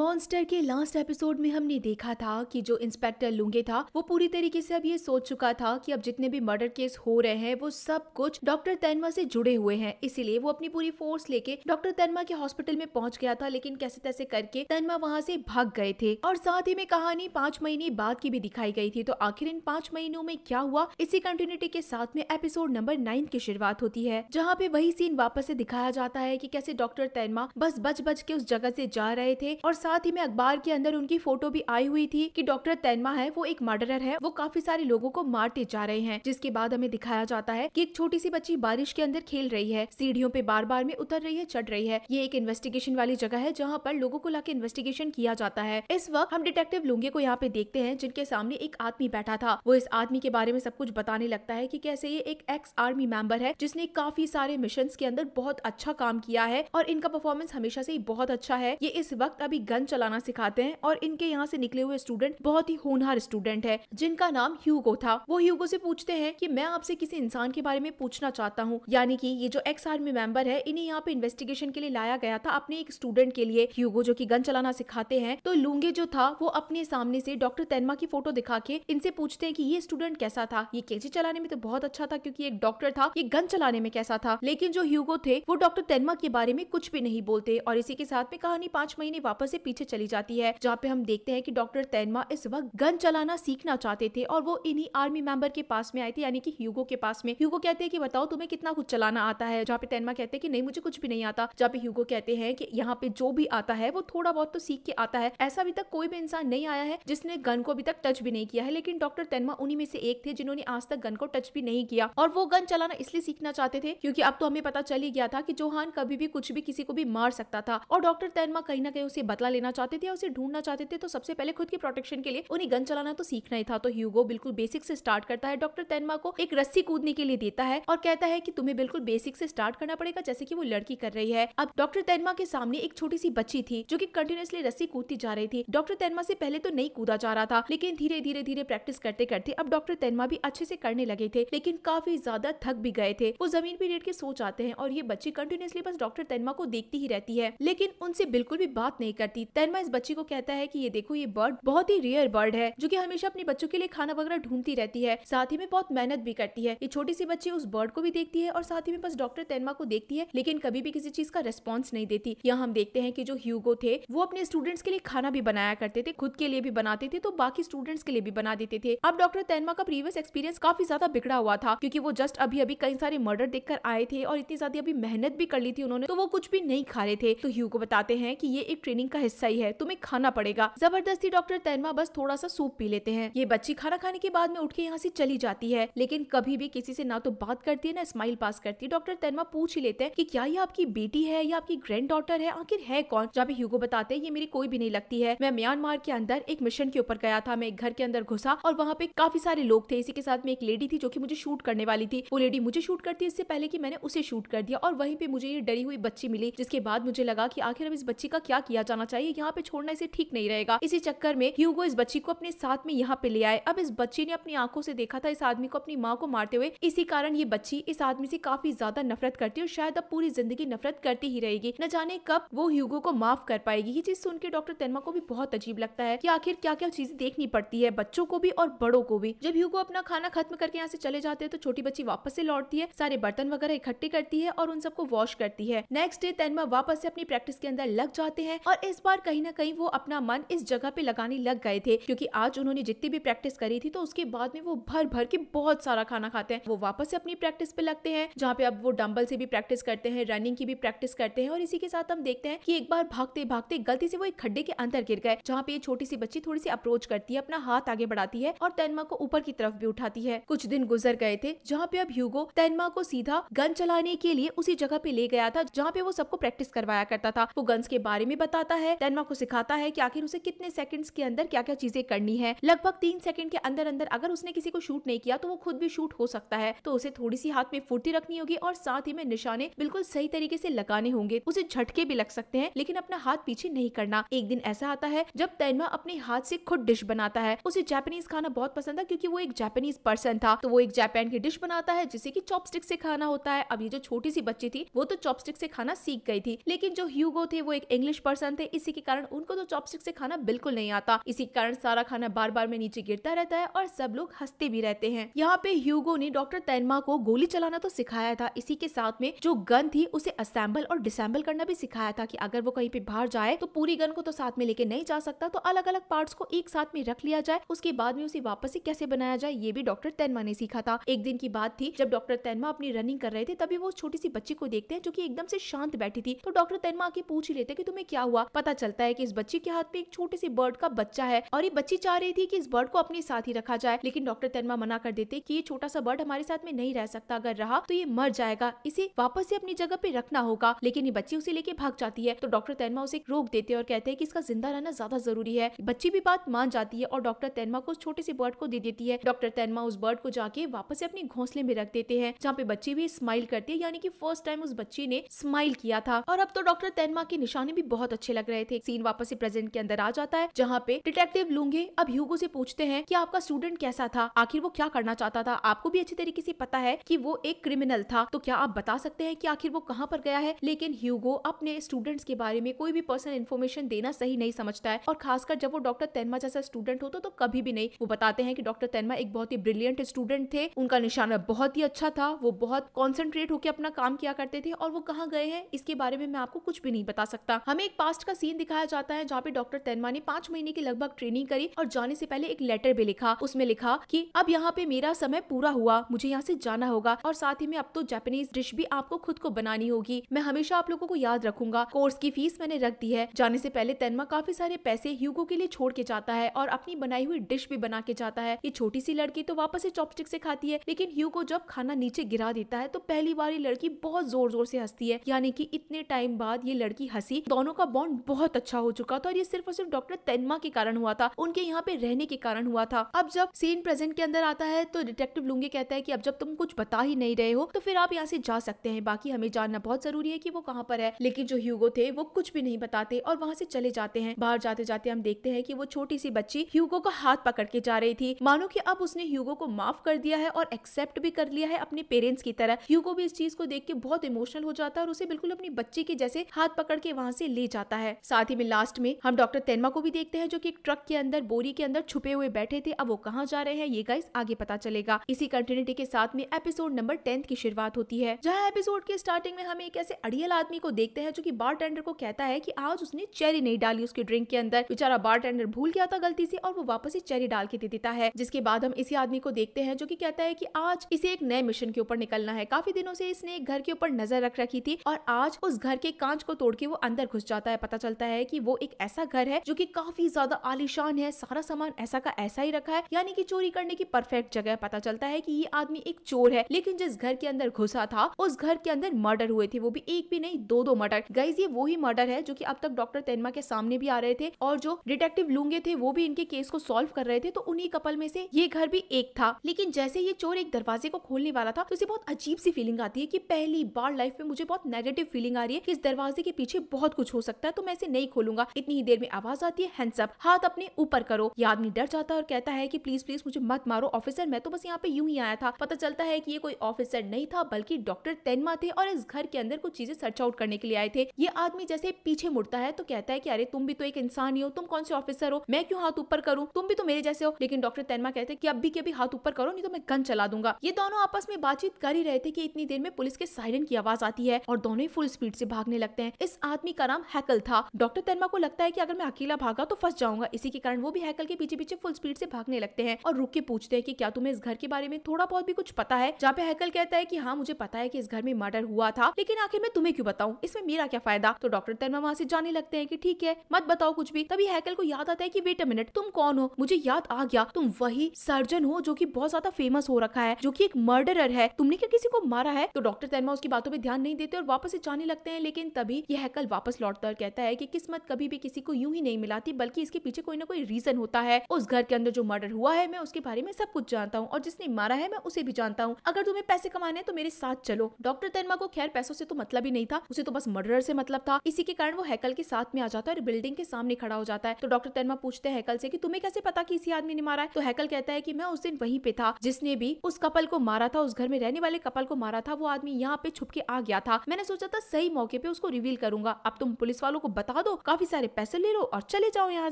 monster के last episode में हमने देखा था कि जो इंस्पेक्टर लुंगे था वो पूरी तरीके से अब ये सोच चुका था कि अब जितने भी मर्डर केस हो रहे हैं वो सब कुछ डॉक्टर तैनमा से जुड़े हुए हैं इसीलिए वो अपनी पूरी फोर्स लेके डॉक्टर तैनमा के हॉस्पिटल में पहुंच गया था लेकिन कैसे तैसे करके तैनमा वहाँ से भाग गए थे और साथ ही में कहानी पांच महीने बाद की भी दिखाई गई थी तो आखिर इन पांच महीनों में क्या हुआ इसी कंटिन्यूटी के साथ में एपिसोड नंबर नाइन की शुरुआत होती है जहाँ पे वही सीन वापस से दिखाया जाता है की कैसे डॉक्टर तैनमा बस बच बच के उस जगह से जा रहे थे और साथ साथ ही में अखबार के अंदर उनकी फोटो भी आई हुई थी कि डॉक्टर तैनमा है वो एक मर्डरर है वो काफी सारे लोगों को मारते जा रहे हैं जिसके बाद हमें दिखाया जाता है की एक छोटी सी बच्ची बारिश के अंदर खेल रही है सीढ़ियों पे बार बार में उतर रही है चढ़ रही है ये एक इन्वेस्टिगेशन वाली जगह है जहाँ पर लोगों को लाके इन्वेस्टिगेशन किया जाता है इस वक्त हम डिटेक्टिव लुंगे को यहाँ पे देखते हैं जिनके सामने एक आदमी बैठा था वो इस आदमी के बारे में सब कुछ बताने लगता है की कैसे ये एक एक्स आर्मी मेंबर है जिसने काफी सारे मिशन के अंदर बहुत अच्छा काम किया है और इनका परफॉर्मेंस हमेशा से ही बहुत अच्छा है ये इस वक्त अभी गन गन चलाना सिखाते हैं और इनके यहाँ से निकले हुए स्टूडेंट बहुत ही होनहार स्टूडेंट है जिनका नाम ह्यूगो था वो ह्यूगो से पूछते हैं कि मैं आपसे किसी इंसान के बारे में पूछना चाहता हूँ यानी कि ये जो एक्स आर्मी मेंबर है इन्हें यहाँ पे इन्वेस्टिगेशन के लिए लाया गया था अपने एक स्टूडेंट के लिए ह्यूगो जो की गन चलाना सिखाते हैं तो लूंगे जो था वो अपने सामने से डॉक्टर तैनमा की फोटो दिखा के इनसे पूछते हैं की ये स्टूडेंट कैसा था ये केजी चलाने में तो बहुत अच्छा था क्यूँकी एक डॉक्टर था ये गन चलाने में कैसा था लेकिन जो ह्यूगो थे वो डॉक्टर तैनमा के बारे में कुछ भी नहीं बोलते और इसी के साथ में कहानी पांच महीने वापस से पीछे चली जाती है जहाँ पे हम देखते हैं कि डॉक्टर तैनमा इस वक्त गन चलाना सीखना चाहते थे और वो इन्हीं आर्मी मेंबर के पास में आए थे यानी कि ह्यूगो के पास में ह्यूगो कहते हैं कि बताओ तुम्हें कितना कुछ चलाना आता है जहाँ पे तैनमा कहते हैं कि नहीं मुझे कुछ भी नहीं आता जहाँ पे ह्यूगो कहते हैं कि यहाँ पे जो भी आता है वो थोड़ा बहुत तो सीख के आता है ऐसा अभी तक कोई भी इंसान नहीं आया है जिसने गन को अभी तक टच भी नहीं किया है लेकिन डॉक्टर तैनमा उन्हीं में से एक थे जिन्होंने आज तक गन को टच भी नहीं किया और वो गन चलाना इसलिए सीखना चाहते थे क्योंकि अब तो हमें पता चल ही गया था कि जोहान कभी भी कुछ भी किसी को भी मार सकता था और डॉक्टर तैनमा कहीं ना कहीं उसे बतला लेना चाहते थे या उसे ढूंढना चाहते थे तो सबसे पहले खुद की प्रोटेक्शन के लिए उन्हें गन चलाना तो सीखना ही था तो ह्यूगो बिल्कुल बेसिक से स्टार्ट करता है डॉक्टर तैनमा को एक रस्सी कूदने के लिए देता है और कहता है की तुम्हें बिल्कुल बेसिक से स्टार्ट करना पड़ेगा जैसे की वो लड़की कर रही है अब डॉक्टर तैनमा के सामने एक छोटी सी बच्ची थी जो की कंटिन्यूसली रस्सी कूदती जा रही थी डॉक्टर तैनमा से पहले तो नहीं कूदा जा रहा था लेकिन धीरे धीरे धीरे प्रैक्टिस करते करते अब डॉक्टर तैनमा भी अच्छे से करने लगे थे लेकिन काफी ज्यादा थक भी गए थे वो जमीन पे लेट के सो जाते हैं और ये बच्ची कंटिन्यूसली बस डॉक्टर तैनमा को देखती ही रहती है लेकिन उनसे बिल्कुल भी बात नहीं करती करती तैनमा इस बच्ची को कहता है कि ये देखो ये बर्ड बहुत ही रेयर बर्ड है जो कि हमेशा अपने बच्चों के लिए खाना वगैरह ढूंढती रहती है साथ ही में बहुत मेहनत भी करती है ये छोटी सी बच्ची उस बर्ड को भी देखती है और साथ ही में बस डॉक्टर तैनमा को देखती है लेकिन कभी भी किसी चीज का रेस्पॉन्स नहीं देती यहाँ हम देखते हैं की जो ह्यूगो थे वो अपने स्टूडेंट्स के लिए खाना भी बनाया करते थे खुद के लिए भी बनाते थे तो बाकी स्टूडेंट्स के लिए भी बना देते थे अब डॉक्टर तैनमा का प्रीवियस एक्सपीरियंस काफी ज्यादा बिगड़ा हुआ था क्योंकि वो जस्ट अभी अभी कई सारे मर्डर देख आए थे और इतनी ज्यादा अभी मेहनत भी कर ली थी उन्होंने तो वो कुछ भी नहीं खा रहे थे तो ह्यू को बताते हैं कि ये एक ट्रेनिंग का हिस्सा ही है तुम्हें खाना पड़ेगा जबरदस्ती डॉक्टर तैनमा बस थोड़ा सा सूप पी लेते हैं ये बच्ची खाना खाने के बाद में उठ के यहाँ से चली जाती है लेकिन कभी भी किसी से ना तो बात करती है ना स्माइल पास करती है डॉक्टर तैनमा पूछ ही लेते हैं कि क्या ये आपकी बेटी है या आपकी ग्रैंड डॉटर है आखिर है कौन जहाँ पे ह्यूगो बताते हैं ये मेरी कोई भी नहीं लगती है मैं म्यांमार के अंदर एक मिशन के ऊपर गया था मैं एक घर के अंदर घुसा और वहाँ पे काफी सारे लोग थे इसी के साथ में एक लेडी थी जो की मुझे शूट करने वाली थी वो लेडी मुझे शूट करती इससे पहले की मैंने उसे शूट कर दिया और वहीं पे मुझे ये डरी हुई बच्ची मिली जिसके बाद मुझे लगा की आखिर अब इस बच्ची का क्या किया जाना चाहिए चाहिए यहाँ पे छोड़ना इसे ठीक नहीं रहेगा इसी चक्कर में ह्यूगो इस बच्ची को अपने साथ में यहाँ पे ले आए अब इस बच्ची ने अपनी आंखों से देखा था इस आदमी को अपनी माँ को मारते हुए इसी कारण ये बच्ची इस आदमी से काफी ज्यादा नफरत करती है और शायद अब पूरी जिंदगी नफरत करती ही रहेगी न जाने कब वो ह्यूगो को माफ कर पाएगी ये चीज सुन के डॉक्टर तेनमा को भी बहुत अजीब लगता है की आखिर क्या क्या चीजें देखनी पड़ती है बच्चों को भी और बड़ों को भी जब ह्यूगो अपना खाना खत्म करके यहाँ से चले जाते हैं तो छोटी बच्ची वापस से लौटती है सारे बर्तन वगैरह इकट्ठे करती है और उन सबको वॉश करती है नेक्स्ट डे तेनमा वापस से अपनी प्रैक्टिस के अंदर लग जाते हैं और इस बार बार कहीं ना कहीं वो अपना मन इस जगह पे लगाने लग गए थे क्योंकि आज उन्होंने जितनी भी प्रैक्टिस करी थी तो उसके बाद में वो भर भर के बहुत सारा खाना खाते हैं वो वापस से अपनी प्रैक्टिस पे लगते हैं जहाँ पे अब वो डम्बल से भी प्रैक्टिस करते हैं रनिंग की भी प्रैक्टिस करते हैं और इसी के साथ हम देखते हैं कि एक बार भागते भागते गलती से वो एक खड्डे के अंदर गिर गए जहाँ पे ये छोटी सी बच्ची थोड़ी सी अप्रोच करती है अपना हाथ आगे बढ़ाती है और तैनमा को ऊपर की तरफ भी उठाती है कुछ दिन गुजर गए थे जहाँ पे अब ह्यूगो तैनमा को सीधा गन चलाने के लिए उसी जगह पे ले गया था जहाँ पे वो सबको प्रैक्टिस करवाया करता था वो गन्स के बारे में बताता है तैनवा को सिखाता है कि आखिर उसे कितने सेकंड्स के अंदर क्या क्या चीजें करनी है लगभग तीन सेकंड के अंदर अंदर अगर उसने किसी को शूट नहीं किया तो वो खुद भी शूट हो सकता है तो उसे थोड़ी सी हाथ में फुर्ती रखनी होगी और साथ ही में निशाने बिल्कुल सही तरीके से लगाने होंगे उसे झटके भी लग सकते हैं लेकिन अपना हाथ पीछे नहीं करना एक दिन ऐसा आता है जब तैनवा अपने हाथ से खुद डिश बनाता है उसे जापानीज खाना बहुत पसंद था क्योंकि वो एक जापानीज पर्सन था तो वो एक जापान की डिश बनाता है जिसे की चॉपस्टिक से खाना होता है अब ये जो छोटी सी बच्ची थी वो तो चॉपस्टिक से खाना सीख गई थी लेकिन जो ह्यूगो थे वो एक इंग्लिश पर्सन थे इसी इसी के कारण उनको तो चॉपस्टिक से खाना बिल्कुल नहीं आता इसी कारण सारा खाना बार बार में नीचे गिरता रहता है और सब लोग हंसते भी रहते हैं यहाँ पे ह्यूगो ने डॉक्टर तैनमा को गोली चलाना तो सिखाया था इसी के साथ में जो गन थी उसे असेंबल और डिसेंबल करना भी सिखाया था की अगर वो कहीं पे बाहर जाए तो पूरी गन को तो साथ में लेके नहीं जा सकता तो अलग अलग पार्ट को एक साथ में रख लिया जाए उसके बाद में उसे वापस से कैसे बनाया जाए ये भी डॉक्टर तैनमा ने सीखा था एक दिन की बात थी जब डॉक्टर तैनमा अपनी रनिंग कर रहे थे तभी वो छोटी सी बच्ची को देखते हैं जो कि एकदम से शांत बैठी थी तो डॉक्टर तैनमा आके पूछ ही लेते कि तुम्हें क्या हुआ पता पता चलता है कि इस बच्ची के हाथ में एक छोटे से बर्ड का बच्चा है और ये बच्ची चाह रही थी कि इस बर्ड को अपने साथ ही रखा जाए लेकिन डॉक्टर तनमा मना कर देते कि ये छोटा सा बर्ड हमारे साथ में नहीं रह सकता अगर रहा तो ये मर जाएगा इसे वापस से अपनी जगह पे रखना होगा लेकिन ये बच्ची उसे लेके भाग जाती है तो डॉक्टर तैनमा उसे रोक देते और कहते हैं कि इसका जिंदा रहना ज्यादा जरूरी है बच्ची भी बात मान जाती है और डॉक्टर तैनमा को उस छोटे से बर्ड को दे देती है डॉक्टर तैनमा उस बर्ड को जाके वापस से अपने घोंसले में रख देते हैं जहाँ पे बच्ची भी स्माइल करती है यानी कि फर्स्ट टाइम उस बच्ची ने स्माइल किया था और अब तो डॉक्टर तैनमा के निशाने भी बहुत अच्छे लग रहे रहे थे सीन वापस से प्रेजेंट के अंदर आ जाता है जहाँ पे डिटेक्टिव लूंगे अब ह्यूगो से पूछते हैं कि आपका स्टूडेंट कैसा था आखिर वो क्या करना चाहता था आपको भी अच्छी तरीके से पता है कि वो एक क्रिमिनल था तो क्या आप बता सकते हैं कि आखिर वो कहाँ पर गया है लेकिन ह्यूगो अपने स्टूडेंट्स के बारे में कोई भी पर्सनल इन्फॉर्मेशन देना सही नहीं समझता है और खासकर जब वो डॉक्टर तैनमा जैसा स्टूडेंट होता तो कभी भी नहीं वो बताते हैं कि डॉक्टर तैनमा एक बहुत ही ब्रिलियंट स्टूडेंट थे उनका निशाना बहुत ही अच्छा था वो बहुत कॉन्सेंट्रेट होकर अपना काम किया करते थे और वो कहाँ गए हैं इसके बारे में मैं आपको कुछ भी नहीं बता सकता हमें एक पास्ट का सीन सीन दिखाया जाता है जहाँ पे डॉक्टर तेनमा ने पांच महीने की लगभग ट्रेनिंग करी और जाने से पहले एक लेटर भी लिखा उसमें लिखा की अब यहाँ पे मेरा समय पूरा हुआ मुझे यहाँ से जाना होगा और साथ ही में अब तो जापानीज डिश भी आपको खुद को बनानी होगी मैं हमेशा आप लोगों को याद रखूंगा कोर्स की फीस मैंने रख दी है जाने से पहले तेनमा काफी सारे पैसे ह्यूगो के लिए छोड़ के जाता है और अपनी बनाई हुई डिश भी बना के जाता है ये छोटी सी लड़की तो वापस से चॉपस्टिक से खाती है लेकिन ह्यूगो जब खाना नीचे गिरा देता है तो पहली बार ये लड़की बहुत जोर जोर से हंसती है यानी कि इतने टाइम बाद ये लड़की हंसी दोनों का बॉन्ड बहुत बहुत अच्छा हो चुका था और ये सिर्फ और सिर्फ डॉक्टर तेनमा के कारण हुआ था उनके यहाँ पे रहने के कारण हुआ था अब जब सीन प्रेजेंट के अंदर आता है तो डिटेक्टिव लूंगे कहता है की अब जब तुम कुछ बता ही नहीं रहे हो तो फिर आप यहाँ से जा सकते हैं बाकी हमें जानना बहुत जरूरी है की वो कहाँ पर है लेकिन जो ह्यूगो थे वो कुछ भी नहीं बताते और वहाँ से चले जाते हैं बाहर जाते जाते हम देखते हैं की वो छोटी सी बच्ची ह्यूगो का हाथ पकड़ के जा रही थी मानो की अब उसने ह्यूगो को माफ कर दिया है और एक्सेप्ट भी कर लिया है अपने पेरेंट्स की तरह ह्यूगो भी इस चीज को देख के बहुत इमोशनल हो जाता है और उसे बिल्कुल अपनी बच्ची के जैसे हाथ पकड़ के वहाँ से ले जाता है साथ ही में लास्ट में हम डॉक्टर तेनमा को भी देखते हैं जो कि एक ट्रक के अंदर बोरी के अंदर छुपे हुए बैठे थे अब वो कहाँ जा रहे हैं ये गाइस आगे पता चलेगा इसी कंटिन्यूटी के साथ में एपिसोड नंबर टेंथ की शुरुआत होती है जहाँ एपिसोड के स्टार्टिंग में हम एक ऐसे अड़ियल आदमी को देखते हैं जो की बार को कहता है की आज उसने चेरी नहीं डाली उसके ड्रिंक के अंदर बेचारा बार भूल गया था गलती से और वो वापस ही चेरी डाल के दे देता है जिसके बाद हम इसी आदमी को देखते हैं जो की कहता है की आज इसे एक नए मिशन के ऊपर निकलना है काफी दिनों से इसने एक घर के ऊपर नजर रख रखी थी और आज उस घर के कांच को तोड़ के वो अंदर घुस जाता है पता चलता चलता है कि वो एक ऐसा घर है जो कि काफी ज्यादा आलिशान है सारा सामान ऐसा का ऐसा ही रखा है यानी कि चोरी करने की परफेक्ट जगह पता चलता है कि ये आदमी एक चोर है लेकिन जिस घर के अंदर घुसा था उस घर के अंदर मर्डर हुए थे वो भी एक भी नहीं दो दो मर्डर गाइज ये वही मर्डर है जो की अब तक डॉक्टर तेनमा के सामने भी आ रहे थे और जो डिटेक्टिव लूंगे थे वो भी इनके केस को सोल्व कर रहे थे तो उन्ही कपल में से ये घर भी एक था लेकिन जैसे ये चोर एक दरवाजे को खोलने वाला था तो उसे बहुत अजीब सी फीलिंग आती है की पहली बार लाइफ में मुझे बहुत नेगेटिव फीलिंग आ रही है कि इस दरवाजे के पीछे बहुत कुछ हो सकता है तो मैं इसे नहीं खोलूंगा इतनी ही देर में आवाज आती है हैंडसअप हाथ अपने ऊपर करो ये आदमी डर जाता है और कहता है की प्लीज प्लीज मुझे मत मारो ऑफिसर मैं तो बस यहाँ पे यूं ही आया था पता चलता है की ये कोई ऑफिसर नहीं था बल्कि डॉक्टर तेनमा थे और इस घर के अंदर कुछ चीजें सर्च आउट करने के लिए आए थे ये आदमी जैसे पीछे मुड़ता है तो कहता है की अरे तुम भी तो एक इंसान ही हो तुम कौन से ऑफिसर हो मैं क्यों हाथ ऊपर करूँ तुम भी तो मेरे जैसे हो लेकिन डॉक्टर तेनमा कहते हैं कि अभी के अभी हाथ ऊपर करो नहीं तो मैं गन चला दूंगा ये दोनों आपस में बातचीत कर ही रहे थे कि इतनी देर में पुलिस के साइरन की आवाज आती है और दोनों ही फुल स्पीड से भागने लगते हैं इस आदमी का नाम हैकल था डॉक्टर तन्मा को लगता है कि अगर मैं अकेला भागा तो फंस जाऊंगा इसी के कारण वो भी हैकल के पीछे पीछे फुल स्पीड से भागने लगते हैं और रुक के पूछते हैं कि क्या तुम्हें इस घर के बारे में थोड़ा बहुत भी कुछ पता है जहाँ पे हैकल कहता है की हाँ मुझे पता है की इस घर में मर्डर हुआ था लेकिन आखिर मैं तुम्हें क्यों बताऊँ इसमें मेरा क्या फायदा तो डॉक्टर तन्मा वहाँ से जाने लगते हैं की ठीक है मत बताओ कुछ भी तभी हैकल को याद आता है की वेट अ मिनट तुम कौन हो मुझे याद आ गया तुम वही सर्जन हो जो की बहुत ज्यादा फेमस हो रखा है जो की एक मर्डरर है तुमने क्या किसी को मारा है तो डॉक्टर तन्मा उसकी बातों पर ध्यान नहीं देते और वापस से जाने लगते हैं लेकिन तभी यह हैकल वापस लौटता और कहता है कि किस्मत कभी भी किसी को यूं ही नहीं मिलाती बल्कि इसके पीछे कोई ना कोई रीजन होता है उस घर के अंदर जो मर्डर हुआ है मैं उसके बारे में सब कुछ जानता हूँ और जिसने मारा है मैं उसे भी जानता हूँ अगर तुम्हें पैसे कमाने तो मेरे साथ चलो डॉक्टर तन्मा को खैर पैसों से तो मतलब ही नहीं था उसे तो बस मर्डर से मतलब था इसी के कारण वो हैकल के साथ में आ जाता है और बिल्डिंग के सामने खड़ा हो जाता है तो डॉक्टर तन्मा पूछते हैं हैकल से की तुम्हें कैसे पता की इसी आदमी ने मारा है तो हैकल कहता है की मैं उस दिन वहीं पे था जिसने भी उस कपल को मारा था उस घर में रहने वाले कपल को मारा था वो आदमी यहाँ पे छुप के आ गया था मैंने सोचा था सही मौके पे उसको रिवील करूंगा अब तुम पुलिस वालों को बता बता दो काफी सारे पैसे ले लो और चले जाओ यहाँ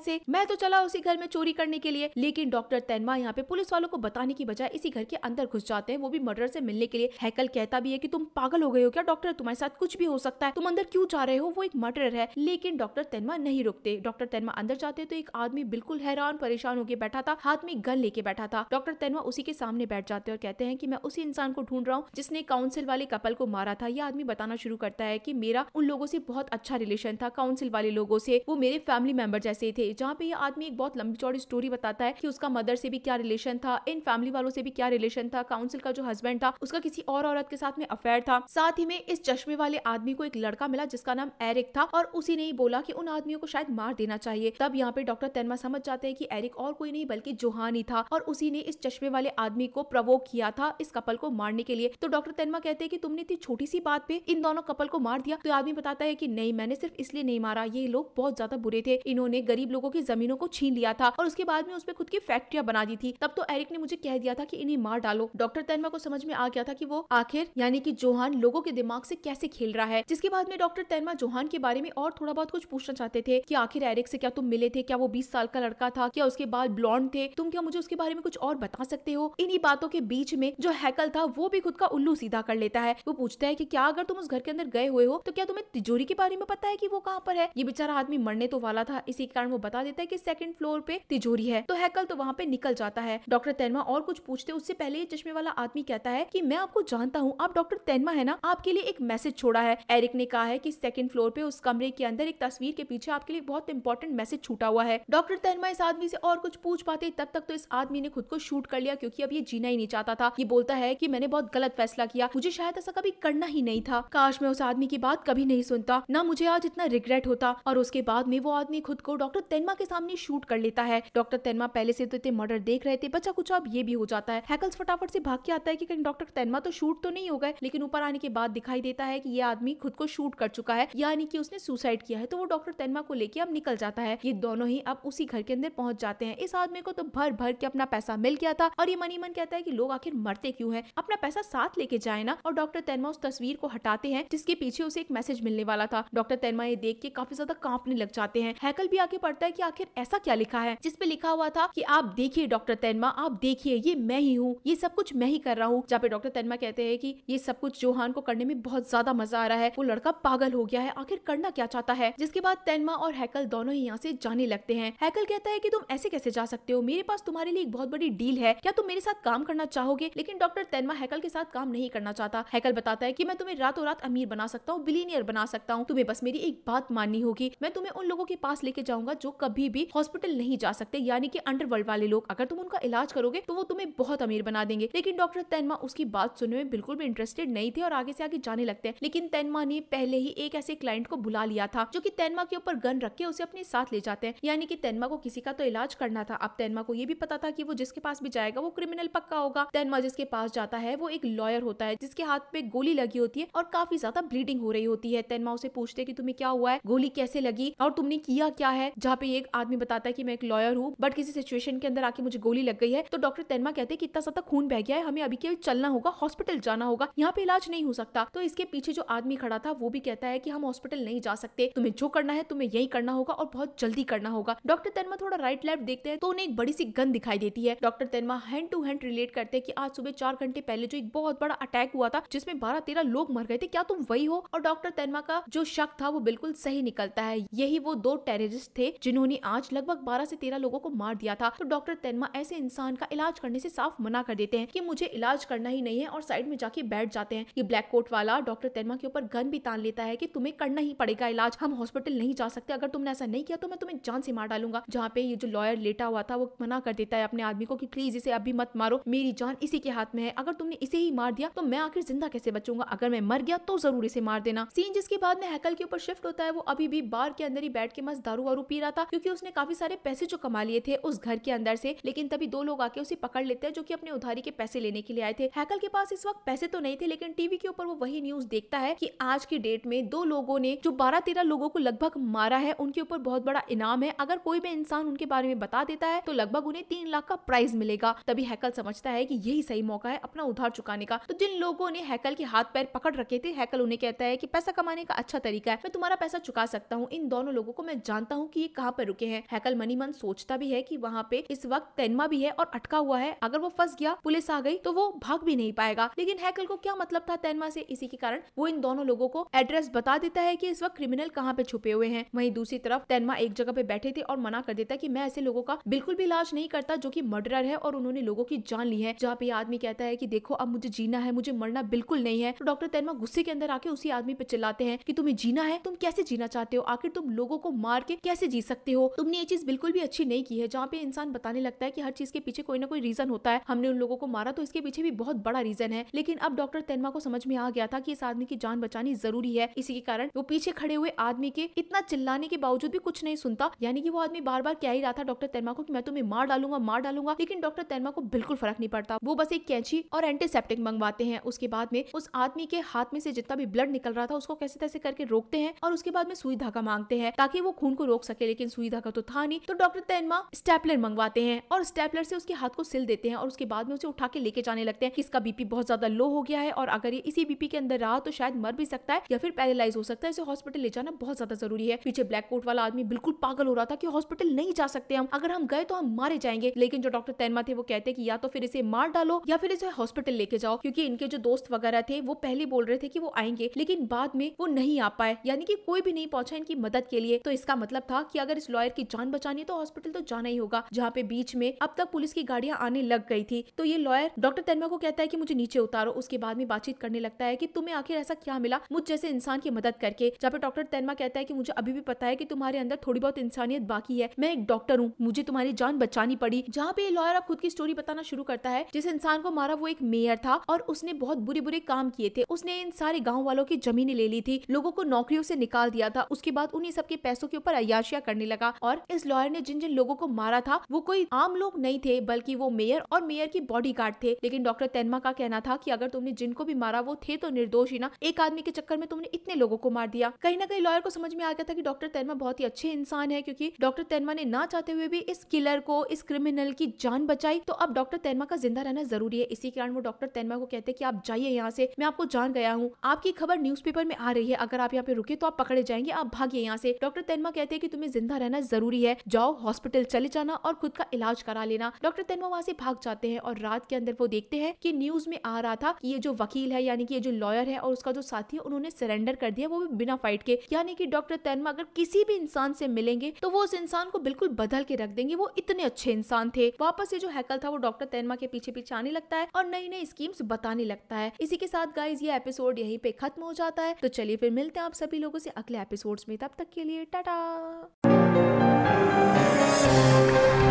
से मैं तो चला उसी घर में चोरी करने के लिए लेकिन डॉक्टर तैनमा यहाँ पे पुलिस वालों को बताने की बजाय इसी घर के अंदर घुस जाते हैं वो भी मर्डर से मिलने के लिए हैकल कहता भी है की तुम पागल हो गए हो क्या डॉक्टर तुम्हारे साथ कुछ भी हो सकता है तुम अंदर क्यूँ जा रहे हो वो एक मर्डर है लेकिन डॉक्टर तैनमा नहीं रुकते डॉक्टर तैनमा अंदर जाते तो एक आदमी बिल्कुल हैरान परेशान होकर बैठा था हाथ में गन लेके बैठा था डॉक्टर तैनमा उसी के सामने बैठ जाते और कहते हैं कि मैं उसी इंसान को ढूंढ रहा हूँ जिसने काउंसिल वाले कपल को मारा था यह आदमी बताना शुरू करता है की मेरा उन लोगों से बहुत अच्छा रिलेशन था काउंसिल नस्ल वाले लोगों से वो मेरे फैमिली मेंबर जैसे थे जहाँ पे ये आदमी एक बहुत लंबी चौड़ी स्टोरी बताता है कि उसका मदर से भी क्या रिलेशन था इन फैमिली वालों से भी क्या रिलेशन था काउंसिल का जो हस्बैंड था उसका किसी और औरत के साथ में अफेयर था साथ ही में इस चश्मे वाले आदमी को एक लड़का मिला जिसका नाम एरिक था और उसी ने बोला की उन आदमियों को शायद मार देना चाहिए तब यहाँ पे डॉक्टर तैनमा समझ जाते हैं की एरिक और कोई नहीं बल्कि जोहानी था और उसी ने इस चश्मे वाले आदमी को प्रवोक किया था इस कपल को मारने के लिए तो डॉक्टर तैनमा कहते हैं कि तुमने इतनी छोटी सी बात पे इन दोनों कपल को मार दिया तो आदमी बताता है कि नहीं मैंने सिर्फ इसलिए नहीं मारा द्वारा ये लोग बहुत ज्यादा बुरे थे इन्होंने गरीब लोगों की जमीनों को छीन लिया था और उसके बाद में उसमें खुद की फैक्ट्रियां बना दी थी तब तो एरिक ने मुझे कह दिया था की इन्हें मार डालो डॉक्टर तैनवा को समझ में आ गया था की वो आखिर यानी की जोहान लोगों के दिमाग से कैसे खेल रहा है जिसके बाद में डॉक्टर तैनवा जोहान के बारे में और थोड़ा बहुत कुछ पूछना चाहते थे की आखिर एरिक से क्या तुम मिले थे क्या वो बीस साल का लड़का था क्या उसके बाल ब्लॉन्ड थे तुम क्या मुझे उसके बारे में कुछ और बता सकते हो इन्हीं बातों के बीच में जो हैकल था वो भी खुद का उल्लू सीधा कर लेता है वो पूछता है कि क्या अगर तुम उस घर के अंदर गए हुए हो तो क्या तुम्हें तिजोरी के बारे में पता है कि वो कहाँ पर है ये बेचारा आदमी मरने तो वाला था इसी कारण वो बता देता है की सेकंड फ्लोर पे तिजोरी है तो हैकल तो वहाँ पे निकल जाता है डॉक्टर तैनमा और कुछ पूछते उससे पहले ये चश्मे वाला आदमी कहता है की मैं आपको जानता हूँ आप डॉक्टर तैनमा है ना आपके लिए एक मैसेज छोड़ा है एरिक ने कहा है की सेकंड फ्लोर पे उस कमरे के अंदर एक तस्वीर के पीछे आपके लिए बहुत इंपॉर्टेंट मैसेज छूटा हुआ है डॉक्टर तैनमा इस आदमी से और कुछ पूछ पाते तब तक तो इस आदमी ने खुद को शूट कर लिया क्योंकि अब ये जीना ही नहीं चाहता था ये बोलता है कि मैंने बहुत गलत फैसला किया मुझे शायद ऐसा कभी करना ही नहीं था काश मैं उस आदमी की बात कभी नहीं सुनता ना मुझे आज इतना रिग्रेट होता होता और उसके बाद में वो आदमी खुद को डॉक्टर तेनमा के सामने शूट कर लेता है डॉक्टर तेनमा पहले से तो इतने मर्डर देख रहे थे बच्चा कुछ अब ये भी हो जाता है हैकल्स फटाफट से भाग के आता है कि कहीं डॉक्टर तेनमा तो शूट तो नहीं हो गए लेकिन ऊपर आने के बाद दिखाई देता है कि ये आदमी खुद को शूट कर चुका है यानी कि उसने सुसाइड किया है तो वो डॉक्टर तेनमा को लेके अब निकल जाता है ये दोनों ही अब उसी घर के अंदर पहुंच जाते हैं इस आदमी को तो भर भर के अपना पैसा मिल गया था और ये मनी मन कहता है की लोग आखिर मरते क्यूँ है अपना पैसा साथ लेके जाए ना और डॉक्टर तेनमा उस तस्वीर को हटाते हैं जिसके पीछे उसे एक मैसेज मिलने वाला था डॉक्टर तेनमा ये देख के काफी ज्यादा कांपने लग जाते हैं हैकल भी आगे पढ़ता है की आखिर ऐसा क्या लिखा है जिसपे लिखा हुआ था की आप देखिए डॉक्टर तैनमा आप देखिए ये मैं ही हूँ ये सब कुछ मैं ही कर रहा हूँ जहाँ पे डॉक्टर तैनमा कहते हैं कि ये सब कुछ जोहान को करने में बहुत ज्यादा मजा आ रहा है वो लड़का पागल हो गया है आखिर करना क्या चाहता है जिसके बाद तैनमा और हैकल दोनों ही यहाँ से जाने लगते हैं हैकल कहता है कि तुम ऐसे कैसे जा सकते हो मेरे पास तुम्हारे लिए एक बहुत बड़ी डील है क्या तुम मेरे साथ काम करना चाहोगे लेकिन डॉक्टर तैनमा हैकल के साथ काम नहीं करना चाहता हैकल बताता है की मैं तुम्हें रातों रात अमीर बना सकता हूँ बिलीनियर बना सकता हूँ तुम्हें बस मेरी एक बात माननी कहानी होगी मैं तुम्हें उन लोगों के पास लेके जाऊंगा जो कभी भी हॉस्पिटल नहीं जा सकते यानी कि अंडरवर्ल्ड वाले लोग अगर तुम उनका इलाज करोगे तो वो तुम्हें बहुत अमीर बना देंगे लेकिन डॉक्टर तैनमा उसकी बात सुनने में बिल्कुल भी इंटरेस्टेड नहीं थे और आगे से आगे जाने लगते हैं लेकिन तैनमा ने पहले ही एक ऐसे क्लाइंट को बुला लिया था जो की तैनमा के ऊपर गन रख के उसे अपने साथ ले जाते हैं यानी कि तैनमा को किसी का तो इलाज करना था अब तैनमा को ये भी पता था कि वो जिसके पास भी जाएगा वो क्रिमिनल पक्का होगा तैनमा जिसके पास जाता है वो एक लॉयर होता है जिसके हाथ पे गोली लगी होती है और काफी ज्यादा ब्लीडिंग हो रही होती है तैनमा उसे पूछते कि तुम्हें क्या हुआ है गोली पहली कैसे लगी और तुमने किया क्या है जहाँ पे एक आदमी बताता है कि मैं एक लॉयर हूँ बट किसी सिचुएशन के अंदर आके मुझे गोली लग गई है तो डॉक्टर तैनमा कहते हैं कि इतना ज्यादा खून बह गया है हमें अभी केवल चलना होगा हॉस्पिटल जाना होगा यहाँ पे इलाज नहीं हो सकता तो इसके पीछे जो आदमी खड़ा था वो भी कहता है की हम हॉस्पिटल नहीं जा सकते तुम्हें जो करना है तुम्हें यही करना होगा और बहुत जल्दी करना होगा डॉक्टर तैनमा थोड़ा राइट लेफ्ट देखते हैं तो उन्हें एक बड़ी सी गन दिखाई देती है डॉक्टर तैनमा हैंड टू हैंड रिलेट करते हैं कि आज सुबह चार घंटे पहले जो एक बहुत बड़ा अटैक हुआ था जिसमें बारह तेरह लोग मर गए थे क्या तुम वही हो और डॉक्टर तैनमा का जो शक था वो बिल्कुल सही निकलता है यही वो दो टेररिस्ट थे जिन्होंने आज लगभग बारह से तेरह लोगों को मार दिया था तो डॉक्टर तेनमा ऐसे इंसान का इलाज करने से साफ मना कर देते हैं कि मुझे इलाज करना ही नहीं है और साइड में जाके बैठ जाते हैं ये ब्लैक कोट वाला डॉक्टर तेनमा के ऊपर गन भी तान लेता है की तुम्हें करना ही पड़ेगा इलाज हम हॉस्पिटल नहीं जा सकते अगर तुमने ऐसा नहीं किया तो मैं तुम्हें जान से मार डालूंगा जहाँ पे ये जो लॉयर लेटा हुआ था वो मना कर देता है अपने आदमी को की प्लीज इसे अभी मत मारो मेरी जान इसी के हाथ में है अगर तुमने इसे ही मार दिया तो मैं आखिर जिंदा कैसे बचूंगा अगर मैं मर गया तो जरूर इसे मार देना सीन जिसके बाद में हैकल के ऊपर शिफ्ट होता है वो अब अभी भी बार के अंदर ही बैठ के मस्त दारू वारू पी रहा था क्योंकि उसने काफी सारे पैसे जो कमा लिए थे उस घर के अंदर से लेकिन तभी दो लोग आके उसे पकड़ लेते हैं जो की अपने उधारी के पैसे लेने के लिए आए थे हैकल के पास इस वक्त पैसे तो नहीं थे लेकिन टीवी के ऊपर वो वही न्यूज देखता है की आज की डेट में दो लोगों ने जो बारह तेरह लोगों को लगभग मारा है उनके ऊपर बहुत बड़ा इनाम है अगर कोई भी इंसान उनके बारे में बता देता है तो लगभग उन्हें तीन लाख का प्राइज मिलेगा तभी हैकल समझता है की यही सही मौका है अपना उधार चुकाने का तो जिन लोगों ने हैकल के हाथ पैर पकड़ रखे थे हैकल उन्हें कहता है कि पैसा कमाने का अच्छा तरीका है मैं तुम्हारा पैसा चुका सकता हूँ इन दोनों लोगों को मैं जानता हूँ की ये कहाँ पर रुके हैं हैकल मनी मन सोचता भी है की वहाँ पे इस वक्त तेनमा भी है और अटका हुआ है अगर वो फंस गया पुलिस आ गई तो वो भाग भी नहीं पाएगा लेकिन हैकल को क्या मतलब था तेनमा से इसी के कारण वो इन दोनों लोगों को एड्रेस बता देता है की इस वक्त क्रिमिनल कहाँ पे छुपे हुए हैं वही दूसरी तरफ तेनमा एक जगह पे बैठे थे और मना कर देता की मैं ऐसे लोगों का बिल्कुल भी इलाज नहीं करता जो की मर्डर है और उन्होंने लोगों की जान ली है जहाँ पे आदमी कहता है की देखो अब मुझे जीना है मुझे मरना बिल्कुल नहीं है तो डॉक्टर तेनमा गुस्से के अंदर आके उसी आदमी पे चिल्लाते हैं कि तुम्हें जीना है तुम कैसे जीना चाहते चाहते हो आखिर तुम लोगों को मार के कैसे जी सकते हो तुमने ये चीज बिल्कुल भी अच्छी नहीं की है जहाँ पे इंसान बताने लगता है की हर चीज के पीछे कोई ना कोई रीजन होता है हमने उन लोगों को मारा तो इसके पीछे भी बहुत बड़ा रीजन है लेकिन अब डॉक्टर तेनमा को समझ में आ गया था की इस आदमी की जान बचानी जरूरी है इसी के कारण वो पीछे खड़े हुए आदमी के इतना चिल्लाने के बावजूद भी कुछ नहीं सुनता यानी कि वो आदमी बार बार कह ही रहा था डॉक्टर तेरमा को कि मैं तुम्हें मार डालूंगा मार डालूंगा लेकिन डॉक्टर तेरमा को बिल्कुल फर्क नहीं पड़ता वो बस एक कैंची और एंटीसेप्टिक मंगवाते हैं उसके बाद में उस आदमी के हाथ में से जितना भी ब्लड निकल रहा था उसको कैसे तैसे करके रोकते हैं और उसके बाद में सुई धागा मांगते हैं ताकि वो खून को रोक सके लेकिन सुई धागा तो था नहीं तो डॉक्टर तैनमा स्टेपलर मंगवाते हैं और स्टेपलर से उसके हाथ को सिल देते हैं और उसके बाद में उसे उठा के लेके जाने लगते हैं कि इसका बीपी बहुत ज्यादा लो हो गया है और अगर ये इसी बीपी के अंदर रहा तो शायद मर भी सकता है या फिर पैरालाइज हो सकता है इसे हॉस्पिटल ले जाना बहुत ज्यादा जरूरी है पीछे ब्लैक कोट वाला आदमी बिल्कुल पागल हो रहा था कि हॉस्पिटल नहीं जा सकते हम अगर हम गए तो हम मारे जाएंगे लेकिन जो डॉक्टर तैनमा थे वो कहते कि या तो फिर इसे मार डालो या फिर इसे हॉस्पिटल लेके जाओ क्योंकि इनके जो दोस्त वगैरह थे वो पहले बोल रहे थे कि वो आएंगे लेकिन बाद में वो नहीं आ पाए यानी कि कोई भी नहीं पहुंचा इनकी मदद के लिए तो इसका मतलब था कि अगर इस लॉयर की जान बचानी है तो हॉस्पिटल तो जाना ही होगा जहाँ पे बीच में अब तक पुलिस की गाड़ियां आने लग गई थी तो ये लॉयर डॉक्टर तनमा को कहता है की मुझे नीचे उतारो उसके बाद में बातचीत करने लगता है की तुम्हें आखिर ऐसा क्या मिला मुझ जैसे इंसान की मदद करके जहाँ पे डॉक्टर तनमा कहता है की मुझे अभी भी पता है की तुम्हारे अंदर थोड़ी बहुत इंसानियत बाकी है मैं एक डॉक्टर हूँ मुझे तुम्हारी जान बचानी पड़ी जहाँ पे लॉयर अब खुद की स्टोरी बताना शुरू करता है जिस इंसान को मारा वो एक मेयर था और उसने बहुत बुरे बुरे काम किए थे उसने इन सारे गाँव वालों की जमीने ले ली थी लोगों को नौकरियों से निकाल दिया था उसके बाद उन्हीं सबके पैसों के ऊपर अयाशिया करने लगा और इस लॉयर ने जिन जिन लोगों को मारा था वो कोई आम लोग नहीं थे बल्कि वो मेयर और मेयर की बॉडी थे लेकिन डॉक्टर तैनमा का कहना था की अगर तुमने जिनको भी मारा वो थे तो निर्दोष ही ना एक आदमी के चक्कर में तुमने इतने लोगों को मार दिया कहीं ना कहीं लॉयर को समझ में आ गया था की डॉक्टर तैनमा बहुत ही अच्छे इंसान है क्यूँकी डॉक्टर तैनमा ने ना चाहते हुए भी इस किलर को इस क्रिमिनल की जान बचाई तो अब डॉक्टर तैनमा का जिंदा रहना जरूरी है इसी कारण वो डॉक्टर तैनमा को कहते हैं कि आप जाइए यहाँ से मैं आपको जान गया हूँ आपकी खबर न्यूज़पेपर में आ रही है अगर आप यहाँ पे रुके तो आप पकड़े जाएंगे आप भागिए यहाँ से डॉक्टर तेनमा कहते हैं कि तुम्हें जिंदा रहना जरूरी है जाओ हॉस्पिटल चले जाना और खुद का इलाज करा लेना डॉक्टर तेनमा वहाँ से भाग जाते हैं और रात के अंदर वो देखते हैं कि न्यूज में आ रहा था कि ये जो वकील है यानी कि ये जो लॉयर है और उसका जो साथी है उन्होंने सरेंडर कर दिया वो भी बिना फाइट के यानी कि डॉक्टर तेनमा अगर किसी भी इंसान से मिलेंगे तो वो उस इंसान को बिल्कुल बदल के रख देंगे वो इतने अच्छे इंसान थे वापस ये जो हैकल था वो डॉक्टर तेनमा के पीछे पीछे आने लगता है और नई नई स्कीम्स बताने लगता है इसी के साथ गाइज ये एपिसोड यहीं पे खत्म हो जाता है तो चलिए फिर मिलते हैं आप सभी लोगों से अगले एपिसोड एपिसोड्स में तब तक के लिए टाटा